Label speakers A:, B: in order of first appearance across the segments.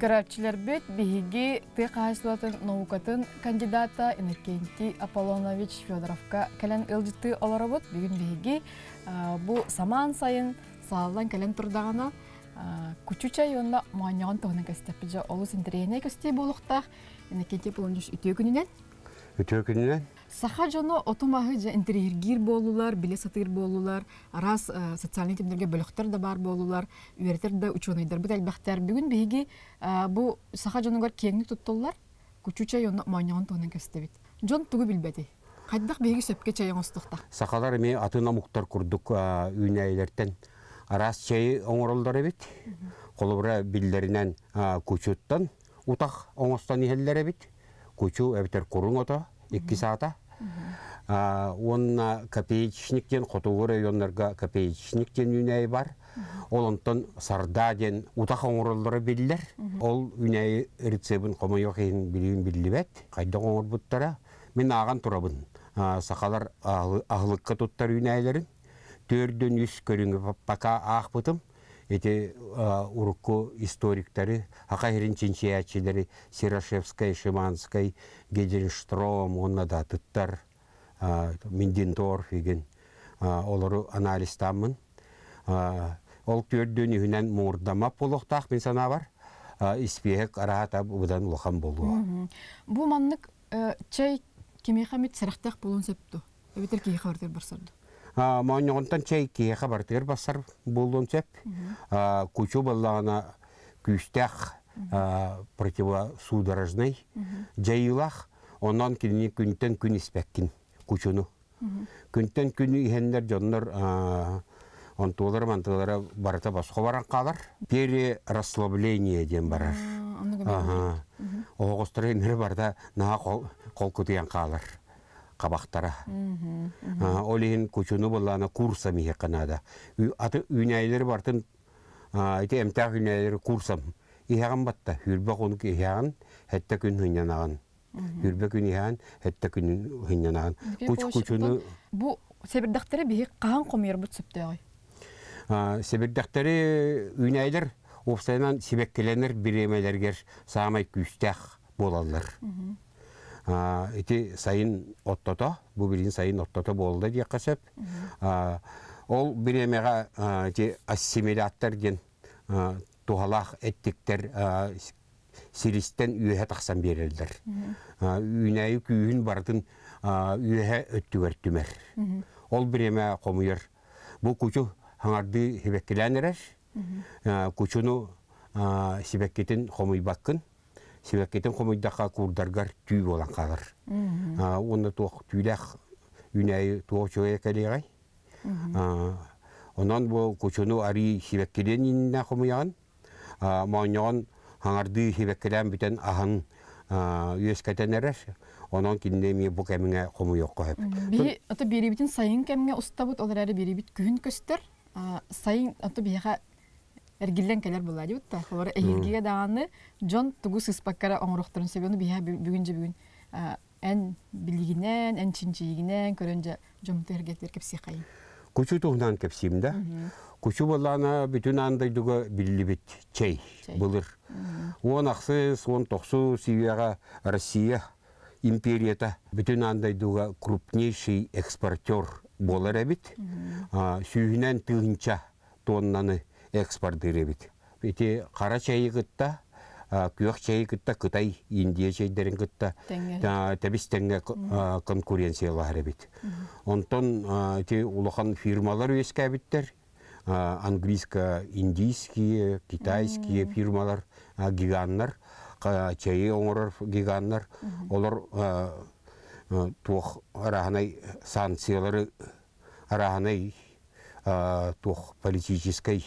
A: Карапчилер бет бігігі тек ғайсылатын наукатын кандидата Иннокентий Аполлонович Федоровка кәлін үлжітті оларабыт бүгін бігігі бу саман сайын салалан кэлэн турдаҕына кучуча юонна мааньяҕын тоһунан кэстэппиджа олус интерене көстей болуктаах энекенте булонжус үтүө күнүнен
B: үтүө күнүнен
A: саха жоно отумаһы жа интерьергир болулар биле сатыр болулар арас социальный темдерге бөлөктөр да бар болулар үөретер да ученыйдар бут элбэхтер бүгүн биһиги бу саха жонугар кеңни туттуллар кучуча юонна мааньяҕын тоһунан көстебит жон тугу билбети хайдах биһиги сөпке чаяңостухта
B: сахалар мен атына құрдық курдук үйнәйлертен рас Россия оңоролдар бит. Қолыбыра биллеринен күчүттан утак оңостан ихеллер бит. Күчү эбитер курун ото 2 саата. Онна копеечниктен хотугур районнарга копеечниктен үнәй бар. Олонтон сарда ден утак оңоролдар биллер. Ол үнәй рецебин комайок ин билин биллибет. Кайда оңор буттара. Мен аған турабын. Сақалар ағылыққа туттар үнәйлерін төрдөн үс көрүңү пока аах бытым эти историктары, историктери хакайрин чинчиячилери сирашевская шиманская Штром, онна да тыттар миндинторф деген олору олару аналистамын. ол төрдөн үйінен мұрдама болохтаах мен сана бар испиэк арата бұдан улахан болуа
A: бу маннык э, чай кемехамит сарахтах болун септу эбитер кихардер
B: Маңнығынтан чай кие қабардыр басар болуын сәп. Кучу баллағына күстәқ противосудорожный жайылақ. Онан келіне күнтен күн іспәккін кучуну. Күнтен күн ихендер жоннар онтуылар мантылара барыта басқа баран қалар. Пере расслабление ден барар. Оғыстыры барда наға қол күтіген қалар кабактара. Олин кучуну боллана курса михе канада. Аты үнәйлер бартын айты эмтәк үнәйлер курсам. Ихаган батта хүрбәк оны ихаган хәтта күн хынянаган.
C: Хүрбәк
B: күн ихаган хәтта күн хынянаган. Куч кучуну
A: бу себердәктәре бихе каһан комер бу сүптәй.
B: Себердәктәре үнәйлер Офсайнан себеккеленер биремелергер самай күстәх болалар. Mm ити сайын оттото бу бирин сайын оттото болды сөп ол биремега ити ассимилятор ден тухалах эттиктер сиристен үйе тақсан берелдер. Үйнәйі бардын бардың үйе өттігөрттімер. Ол біреме қомуыр. Бұл кучу хаңарды хебеккіләнерер, күчіні сибеккетін қомуй себеккетен хомойдаха курдаргар түй болан калыр.
C: Оны
B: тох түйлях үнәй тох чөйек әлегай. Онан бұл көчөну ари себеккеден инна хомойян. Маңян хаңарды себеккеден бүтен ахан үйескетен әрәш. Онан киндеме бұл кәміңе хомойок қойып.
A: Ото беребітін сайын кәміңе ұстабыт, олар әрі беребіт күн көстір. Сайын, ото бияға эргиллен келер була ди утта холор эхилгиге дааны жон тугу сыспаккара оңрохторун себену биха бүгүн же бүгүн эн билигинен эн чинчиигинен көрөнже жомту эргетер кепсихай
B: кучу тугунан кепсим да кучу болана бүтүн андай дуга чей былыр он аксыз он токсу сивияга россия империята бүтүн андай дуга крупнейший экспортер болар эбит сүйүнен тыгынча тоннаны экспорт дырыбит. Ити қара чайы кытта, күйек чайы кытта, Кытай, Индия чайдарын кытта, тәбіс тәңге конкуренциялар бит. Онтон ити улахан фирмалар өскәбиттер, английско-индийские, китайские фирмалар, гиганнар, чайы оңырар гиганнар, олар туох араханай санкциялары араханай туох политической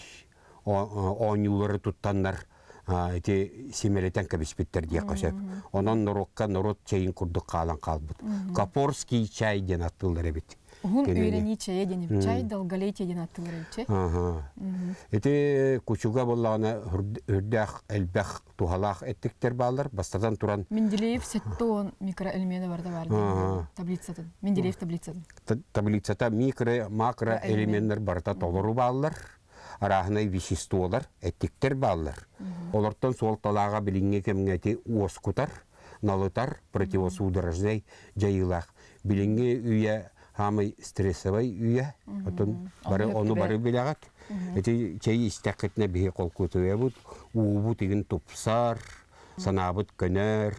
B: оңюлары туттаннар эти семелетен кебиспиттер дия косеп. Онан норокка норот чейин курдук калан калбыт. Капорский чай ден аттылдыр бит.
A: Гун үйрени чай ден чай долголетие ден аттылдыр бит.
B: Ага. Эти кучуга боллагына үрдэх элбэх тухалах эттиктер балар бастадан тұран.
A: Менделеев сеттон микроэлемента барда барды, Таблицада. Менделеев таблицада.
B: Таблицата микро макро элементтер барда толору баллар арахынай висистолар, әттіктер баллар. Олардан сол талаға білінге кемгеті оскутар, налытар, противосудорождай жайылақ. Білінге үйе хамы стрессовай үйе, отын бары оны бары белағат. Эти чай истәкетне бихи кол көтөе бут, уубу тигин тупсар, санабыт көнөр.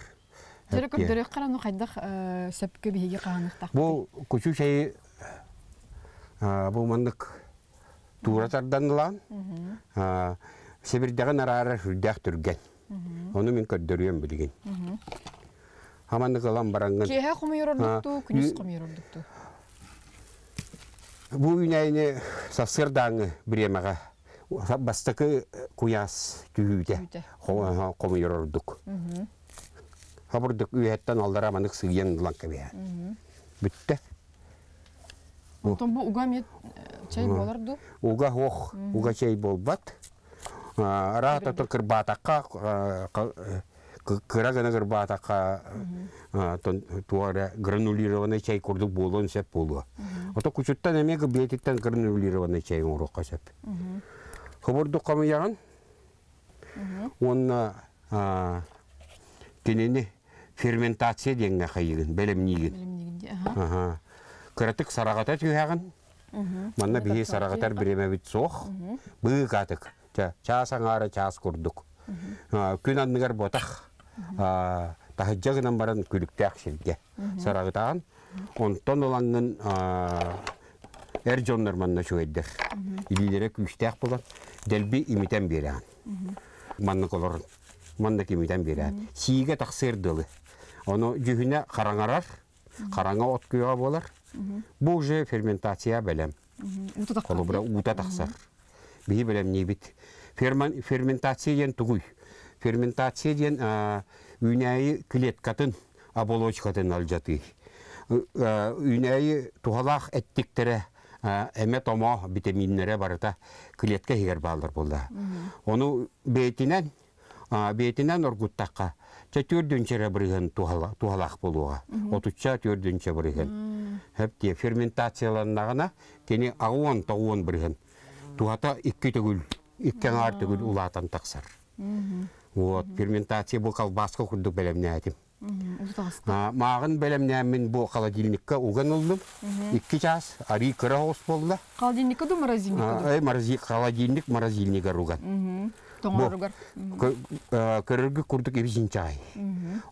B: Жүрек дөрек
A: караны кайдак э, сөпкө биһиге каанықтақ.
B: Бу күчү чай э, бу мандык тура тарданылаан сибирдеген араара үрдәк түрген оны мен көрдөрүөм билген хаманыкылан баранган кеһе кумуйрордукту күнүс кумуйрордукту бу үйнәйне сасыр даңы биремага бастакы куяс түйүдә кумуйрордук хабырдык үйәттен алдара манык сыйен лан кебе бүтте
A: Томбу э, уга чай
B: боларду. Уга хох, чай болбат. Рата то кырбатакка э, кыра гана кырбатакка туара гранулированный чай курдук болон сеп болу. Ото кучуттан эмеге бетиттен гранулированный чай урокка сеп. Хобурду камыяган. Онна тенени ферментация деген хайыгын, белемнигин. Белемнигин. Ага кыратык сарагата түйәгін
C: манна бие сарагатар биреме
B: бит сох быы катык чаас аңары чаас курдук күн анныгар ботах тахыджа гынан баран күлүктәк шилге сарагытаан онтон оланнын эр жоннор манна шуэддер илилере күчтәк булан делби имитен берән манны колорун манна кимитен берән сиге тахсырдылы оны жүһүнә караңарар караңа от күйө болар Бұл уже ферментация бәлем.
C: Қолыбыра ұғыта тақсар.
B: Бұл бәлем не біт. Ферментация ден тұғуй. Ферментация ден үйнәйі клеткатын, оболочкатын алжаты. Үйнәйі тұғалақ әттіктері әмет томо витаминнере барыта клетка хигер балдыр болды. Оны бейтинен бейтинен оргуттаққа Ча түрдүнчере бирген тухалак болуга. Отуча түрдүнче бирген. Хеп ауан кени агуон тагуон бирген. икки түгүл, иккен ар түгүл таксар. Вот ферментация бұл колбаска курдук белемне айтым.
C: Мағын
B: бәлемнәмін бұл холодильникка ұған ұлдым. Икки час, ари кыра болды.
A: Холодильник
C: Тоңоругар.
B: Кырыргы курдук ибизин чай.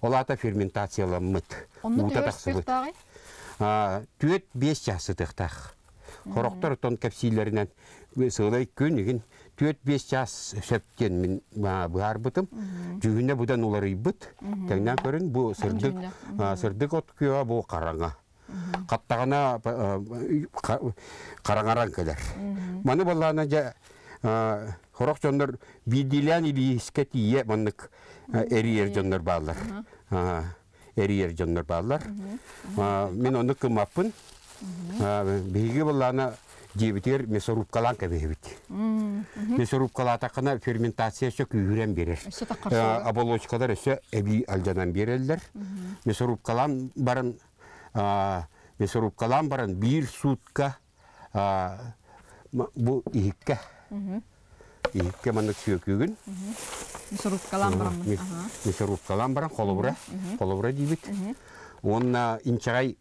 B: Олата ферментациялы мыт.
C: Ута тақсылыт.
B: бес жасы тұқтақ. тон капсилерінен сылай бес жас сәптен мен барбытым бұтым. Жүгіне бұдан олар ибіт. Тәңнен көрін бұл сырдық, сырдық от бұл Қаттағана Маны хорох жоннор видилян или скатие маннык э, э. эриер жоннор баалар. Эриер жоннор баалар.
C: Мен
B: оны кымаппын. Биге булана дебитер месорубкалан кебебит.
C: Месорубкалатакына
B: ферментация сөк үйрен берер. Э, оболочкалар өсө эби алданан берелдер. Месорубкалан барын месорубкалан барын бир сутка бұл иікке ийикке манна сүйөкүгүн
A: мисорубка
C: ламбаран
B: мисорубка ламбаран холобура холобура дийбит онна инчагай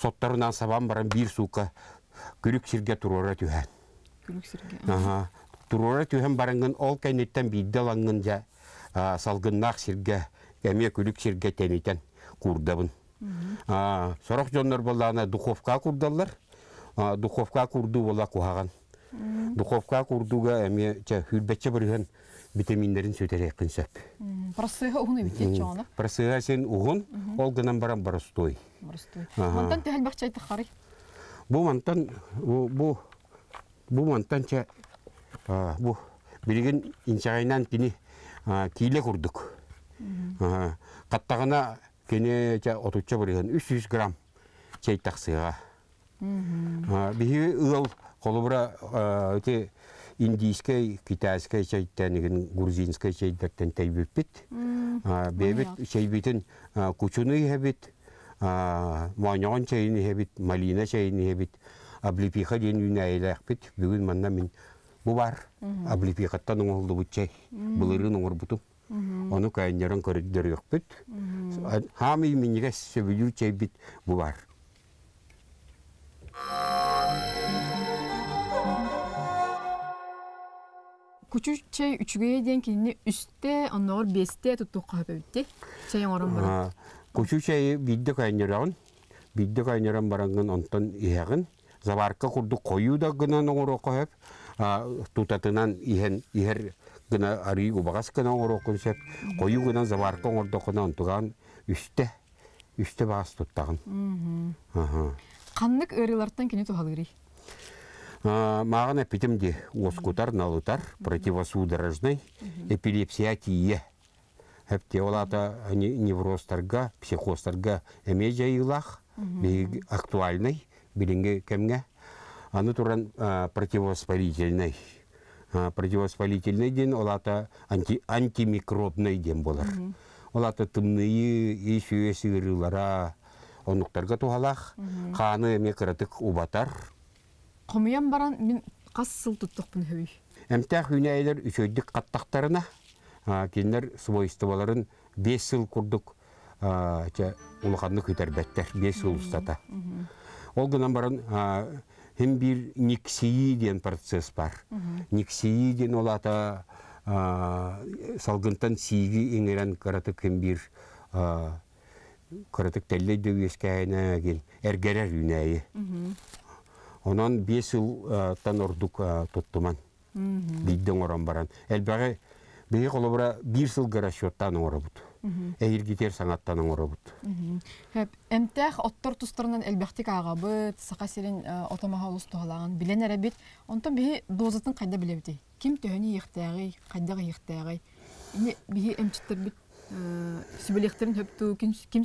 B: соттарынан сабан баран бир сука күрүк сирге турора түһән
C: күрүк сирге
B: турора түһән барангын ол кайнеттен бидде лаңгын жа салгыннак сирге эме күрүк сирге тенитен курдабын сорок жоннор боллаана духовка курдаллар духовка курду бола кухаган
C: духовка
B: курдуга эми хүрбетче бүрүһөн витаминдерин сөтерек кынсап.
A: Просыга угуны битет чана.
B: Просыга сен угун ол гынан баран барыстой.
A: Барыстой. Монтан тәһәл бакча айты хары.
B: Бу монтан бу бу монтан ча бу билген инчайнан кини киле курдук. Каттагына кене ча отучча бүрүһөн 300 грамм чайтаксыга.
C: бии
B: ыл Колубра өте индийской, китайской чайттанигин, грузинской чайттан тайбиппит. Бебит чайбитин кучуны хабит, маньон чайны хабит, малина чайны хабит, облепиха ден юнайлахпит. Бүгін манна мен бұ бар. Облепихаттан оңылды бұт чай. Бұлырын оңыр бұтым. Оны кайынерін көріддер өкпіт. Хамы меніге сөбілі чайбит бұ бар. Thank
A: кучу чей үчүгэй ден кинни үстэ бесте туттук чей бара
B: кучу чей бидде бидде барангын онтон курду да оңоро тутатынан гына ари убагас гына оңоро кунсеп заварка онтуган
A: ырылартан кини тухалыгырый
B: маған эпидемде оскутар налутар противосудорожный эпилепсия тие әпте олата неврозтарға психозтарға эме жайылах актуальный билинге кемге аны туран противовоспалительный противовоспалительный ден олата антимикробный ден болар олата тымные ишүе сыгырылара онуктарга тухалах ханы эме убатар
A: Қомыян баран мен қас сыл тұттықпын хөй.
B: Әмтәқ үйнәйлер үшөйдік қаттақтарына, кендер боларын 5 сыл құрдық ұлғанны көтербәттер, 5 сыл ұстата. Ол ғынан баран hem никсии деген процесс бар. Niksiyi ол olata
C: салгынтан
B: сиги иңерен караты кем bir каратык телле дөйескәйне ген эргерер онан бес ылтан э, ордук э, туттуман
C: бийден
B: орон баран элбаги бии бир сылга расчеттан оңоробут эйиргитер саңаттан
A: эмтех оттор тустарынан элбехтик агабыт сака сирин э, отомаха билен эребит онтон бии дозатын кайда билебити ким төһөни ихтиагый бии эмчиттербит ким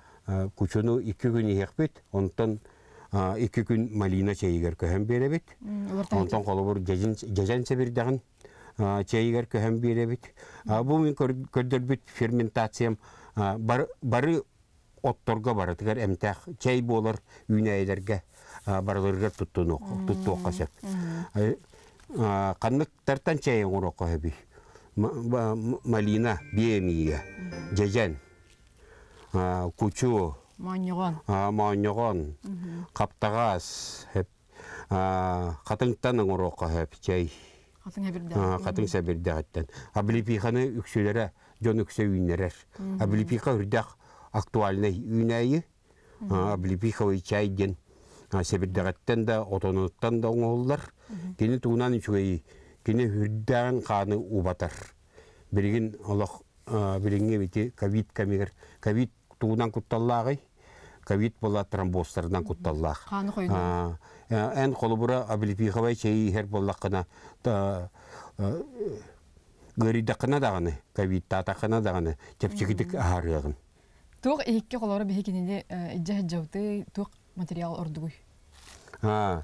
B: Э, күчөну икки күн иһэхпит онтон э, икки күн малина чэйигер көһөн биэребит онтон холобур жажан себирдагын э, чэйигер көһөн беребит бу мин көрдөрбүт ферментациям бары отторга барытыгар эмтэх чэй болар үйнэйлерге барылырга туттунук туттуокка сеп каннык тартан чэйин урокко хэби малина биемия жажан кучу маньогон каптагас хеп катыңтанын урока хеп чей
A: катың
B: сабирде хаттан аблипиханы үксөлөрө жон үксө үйнерер аблипиха үрдак актуальный үйнайы аблипиха чай ден себирдегаттан да отонуттан да оңоллар кини туунан үчүгей кини үрдаган кааны убатар билигин олох билигине бити ковид камигер ковид туудан кутталлағый ковид бола тромбоздардан кутталлах
A: э,
B: эн холубура облепиховай чей хер боллакына э, гыридакына даганы ковид татакына даганы тепчигидик ахарыгын
A: тук эйикке холора бехикинде э, эджа жауты тук материал ордугуй
B: а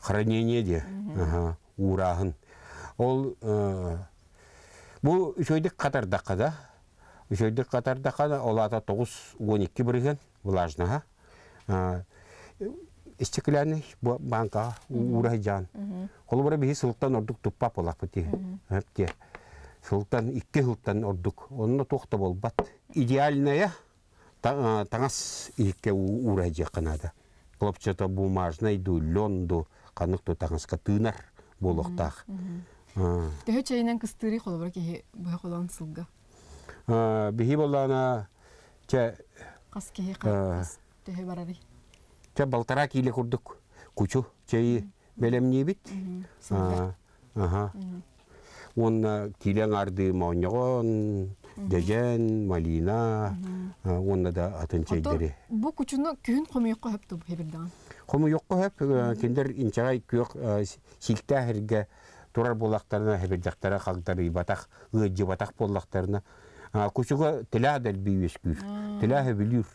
B: хранение де урагын ол бу үчөйдик катардакка да үшөйдік қатарда қана олата тоғыз он эки бірген влажныға стеклянный банка урайжан ордук туппа тоқта болбат идеальная таңас икке урайжа қанады хлопчата бумажный ду лен ду қанық ту таңасқа тынар болоқтақ биһи боллана те каскеһи төһө барары те балтара кииле курдук кучу чей белемнибит ага онна килен арды маоньогон дежен малина онна да атын чейдери
A: бу кучуну күн комуйокко хөп туб хебирдан
B: комуйокко хөп киндер инчагай күөк силтә херге турар булактарына хебирдактара хагдары батах ыджы батах булактарына Кучуга тила дәлбиюс күв. Тила хөбүлүр.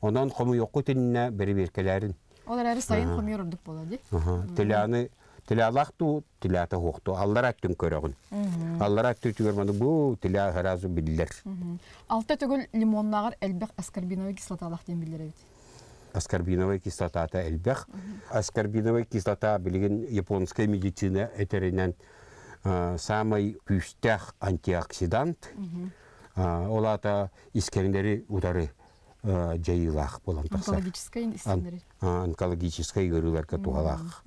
B: Онан хому йоку тинне береберкеләрин.
A: Олар әр сайын хому йордук болады. Аха. Тиланы
B: тилалах ту тилата хохту. Аллар аттын көрөгүн. Аллар атты түгөрмөдү бу тила харазу биллер.
A: Алта түгөл лимоннагыр элбек кислата кислоталах ден билдер бит.
B: Аскорбиновая кислата та элбек. Аскорбиновая кислата билген японская медицина этеринен самый пүстәх антиоксидант. Угу олата искендери удары жайылах болан такса онкологическая истендери онкологическая Аскар тугалах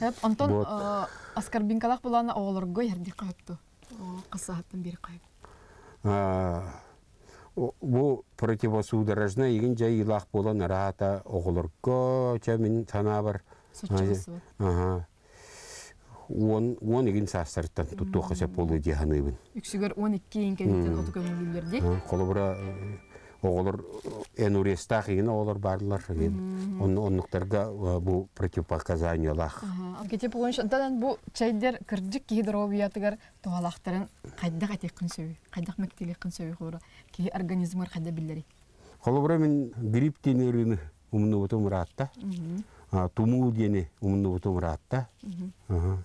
A: Әп, онтон аскарбинкалах булана оолорго ярди кайыпту касааттан бери
B: кайып бу противосудорожная еген жайылах болан рахата оголорго сана мен санаабар бар он он игин саастарыттан туттуоққа сеп болу дианыйбын
A: үксүгөр он икки инкенитен отукөмүлүлдерди
B: холобура э, оголор энурестах игин оголор барлар игин оннуктарга э, бу противопоказаниялах
A: аргетип боюнча дан бу чайдер кырдык киидер обуятыгар туалахтарын кайдак атеккин сөбү кайдак мектелеккин сөбү холора ки организмгар кайда билдери
B: холобура мен грипп тенерини умнубутум раатта тумуу дени умнубутум
A: Ага.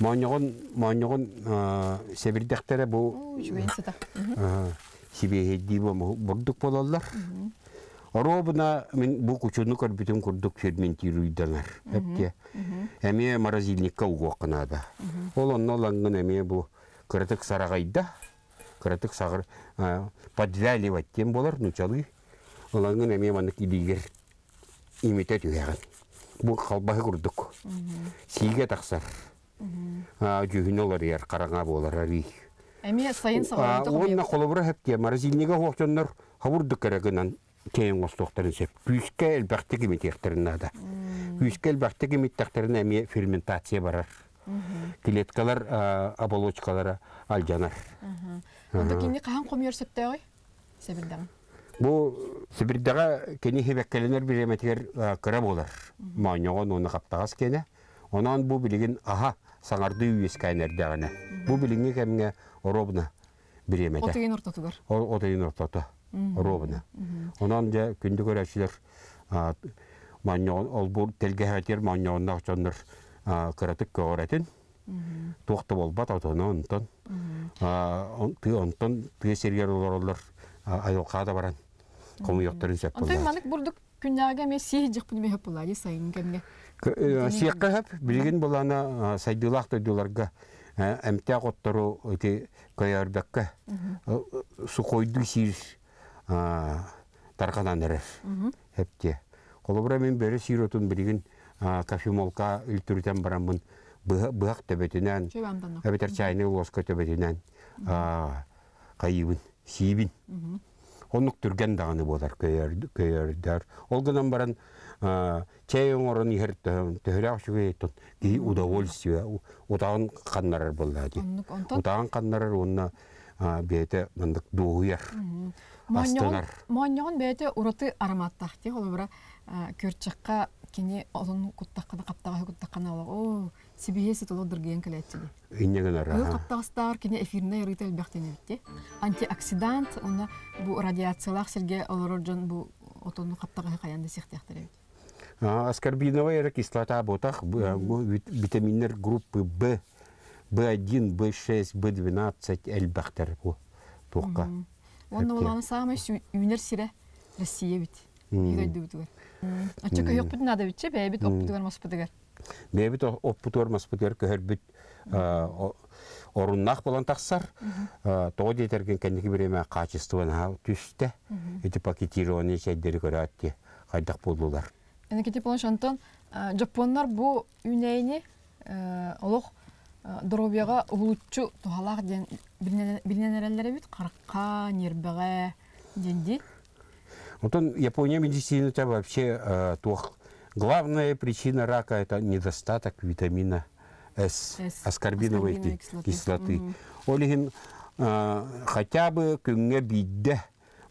B: Моньогон моньогон э, себирдектере бу сибиһидди бурдук бололлар. мен бу кучуну көр курдук әпте Эпке. Эми морозильникка угокнада. Ол оннолангын эми бу сарағайда. сарагайда. Кыртык сагыр э, подвяливать тем болар нучалы. Олангын эми маны кидигер курдук жүгін олар ер қараңа болар әрі.
A: Әме сайын сағалайды ғой. Онна
B: қолыбыра хәпке маразилнеге хоқтоннар хавурдық кәрігінен кейін қостықтарын Күйіске әлбәқті ада. Күйіске әлбәқті әме ферментация барар. Клеткалар оболочкалары алжанар. Онда кенде
A: қахан қомер сөпті ғой?
B: кені оны Онан бу билигин аха саңарды үйескәнерде генә. Бу билинге кемгә робна биремәдә. Отыйын ортотугар. Отыйын ортота. Робна. Онан дә күндә көрәчиләр маньон ол бу телгә хәтер маньоннак чандыр кыратык көрәтен. Тохты болбат атаны онтон. А ты онтон ты сергер олорлар айылка да баран. Комы яктырын сәп. Онтон манык
A: бурдык күннәгә мен сиҗик бүлмәһе булады сайын кемгә
B: сиякка хап билген булана сайдылах төдүларга эмтя коттору эти каярбакка э, сухойду сир тарканан эрер хепте колобра мен бере сиротун билген кофемолка үлтүрүтен барамын быак төбөтүнөн эбетер чайны лоска төбөтүнөн кайыбын сиибин онук түрген даганы болар көйөрдөр ол гынан баран чайын орын ихер төһөлөк шүгэ тот ки удовольствие утаган каннарар болады ди утаган онна бете мындык
A: астынар бете ти кини каптага ол о сибиеси толо дырген келетти
B: иннегенер ул
A: каптагастар кини эфирне рытел антиоксидант бу радиациялах силге бу отону каптага
B: Аскорбиновая кислота ботах витаминер группы В, В1, В6, В12, әлбәқтер бұл тоққа.
A: Оны оланы самы үйінер сірі Россия бит. Үйгайды бұтығар. Ачық үйек бұтын ада бітше, бәйбіт оп бұтығар мас бұтығар.
B: Бәйбіт оп бұтығар мас бұтығар көхір бүт орыннақ болан тақсар, тоғы детерген кәндігі біреме қачыстығын түсті, үті пакетированы шәйдері көрі әтті қайдақ болдылар
A: энекити полоншонтон жапоннар бу үнэйни олох улутчу угулуччу тухалаах ден билиненерелеребит каракка нербеге денди
B: Утон Япония медицина это вообще э, e, то главная причина рака это недостаток витамина С, аскорбиновой кислоты. Олигин э, хотя бы кюнге бидде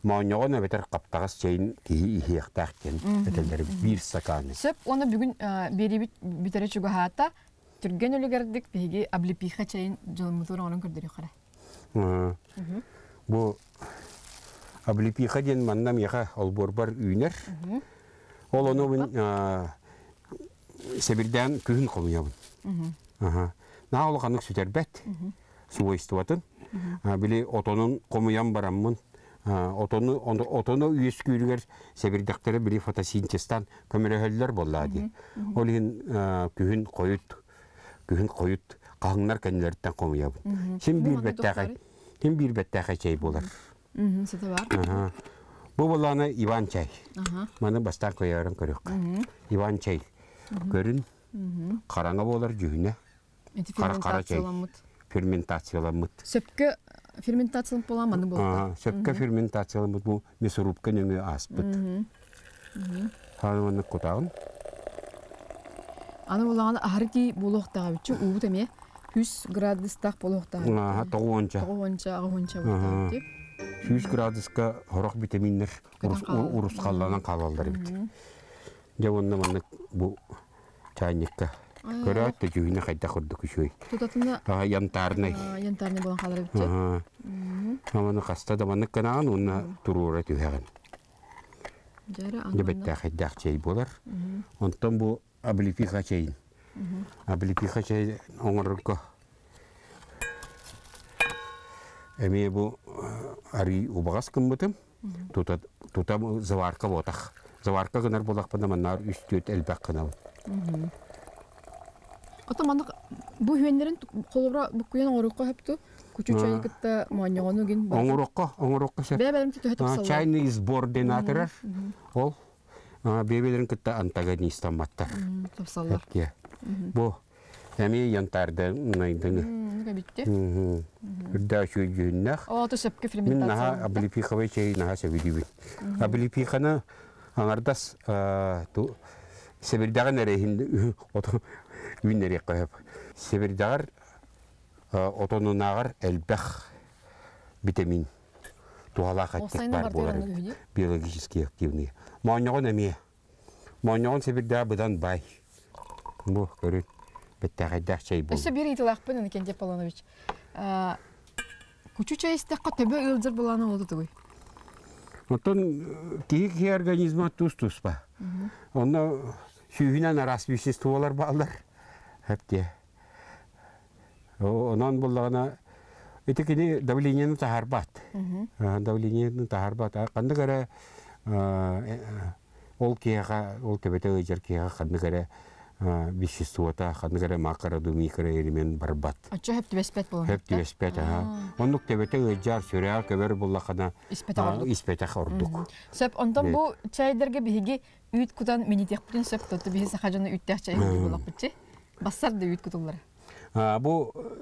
B: Маңнаған әбетер қаптағас жайын кейі ихияқтақтен әтелдері бір саканы. Сөп,
A: оны бүгін э, бері бітере чүгі хаата, түрген өлігердік бейге аблепиха чайын жылымызуыр оның көрдері қара.
B: Э, Бұл аблепиха ден маннам еға олборбар үйінер. Ол оны бұн э, сәбірден күйін
C: қолмыябын.
B: Нағылы қанық сөтер бәт, суайстуатын. Біле отонын қомыян бараммын отону отону үйес күйрүгер себирдактары били фотосинтезтан көмөлөһөллөр болла ди. Ол ин күһүн коют күһүн коют кагыңнар кенлерден комуя бу. Ким бир беттәгә ким бир беттәгә чәй булар. Бу буланы Иван чәй. Маны бастан коярын көрөк. Иван чай Көрүн караңга болар жүһүнә.
C: Кара кара чәй.
B: Ферментацияланмыт.
A: Сөпкө ферментациялы боламаны болта. А, сәккә
B: ферментациялы бу мясорубка неме аспыт. кутагын.
A: Аны булган ахырки болохтага бичи уут эме 100 А, ага 100
B: градуска хорох витаминдер урус калалдар бу чайникка көрөт да жүгүнө кайда курдук үшөй тутатына янтарный
A: янтарный болон калар бит
B: аманы каста да маны канаан уна турура түһәгән
A: дебетте кайда
B: чей болар онтон бу облепиха чейин облепиха чей оңорко эми бу ари убагас кым бытым тута тута заварка ботах заварка гынар болах пана манар үстөт элбак кына
A: Атаманық бұл үйендерін қолыра бүккүйен оңырыққа әпті күчү чайгытта маньону гин оңорокко
B: оңорокко бебелим хетип чайный сбор денаторар ол бебелерин кытта тапсаллар ке бу эми янтарды найдыны битте үрдә шу о ту үйнерек қойып. Сибирдағар э, отонынағар әлбәқ витамин туғалақ әттік бар болар биологический активный. Маңнығын әме, маңнығын Сибирдағы бұдан бай. Бұл көрін, бітті қайдақ шай бұл.
A: Өсі бір етіл ақпын, деп Павланович. Күчі чай істеққа төбе ұлдыр боланы олды тұғай.
B: Отон киһи кей организма тұс тұс ба. Онно сүйінен арас бүйсіз туалар балдар. Хәпте. Онан булдагына итекини давлениены тахарбат. Давлениены тахарбат. Кандай гәрә э, ол кияға, ол төбәтә өйдер кияға қанды кәрі веществота, қанды кәрі мақара думи кәрі элемент барбат. Отча хәпті
A: бәспәт болын? Хәпті
B: бәспәт, аға. Ондық төбәтә өйдер сүрәр көбір болла қана испәтәқ ордық.
A: Сөп, ондан бұл чайдерге бігі үйт күдан минитек бүтін сөп тұтты, бігі сақажаны үйттәк чайдарға болақ бүтчі? Бассар да үйт күтуллар.
B: Бу э,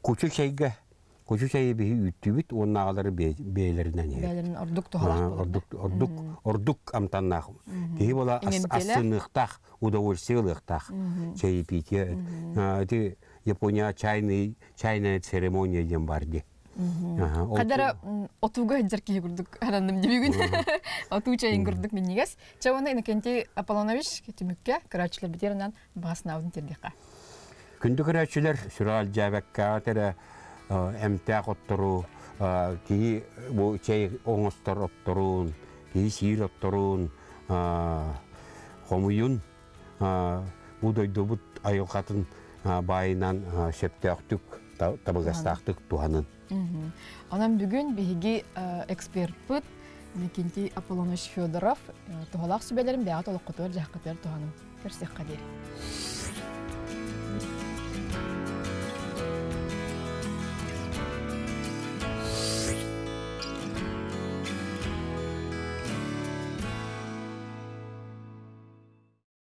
B: кучу чайга, кучу чайы бей үйттүбүт, онун агалары бейлерінен ей.
A: Бейлерінен ордук
B: тухалак Ордук, ордук, амтаннақ. амтаннах. бола асыныктах, удовольсиылықтақ чайы пейте. Япония чайный, чайная церемония дем барды
A: қадара отуга жарки көрдік арандым дебегін оту чайын көрдік мен аполлонович басын тердеқа
B: күнді крачылар сүрал жәбәкка атыра әмтәқ оттору тии бу чай оңостор отторун тии сиир отторун э, хомуюн э, будойдубут айылкатын э, байынан
A: анан бүгүн бизги э, экспертпыт никинтий аполонович федоров тугалак слу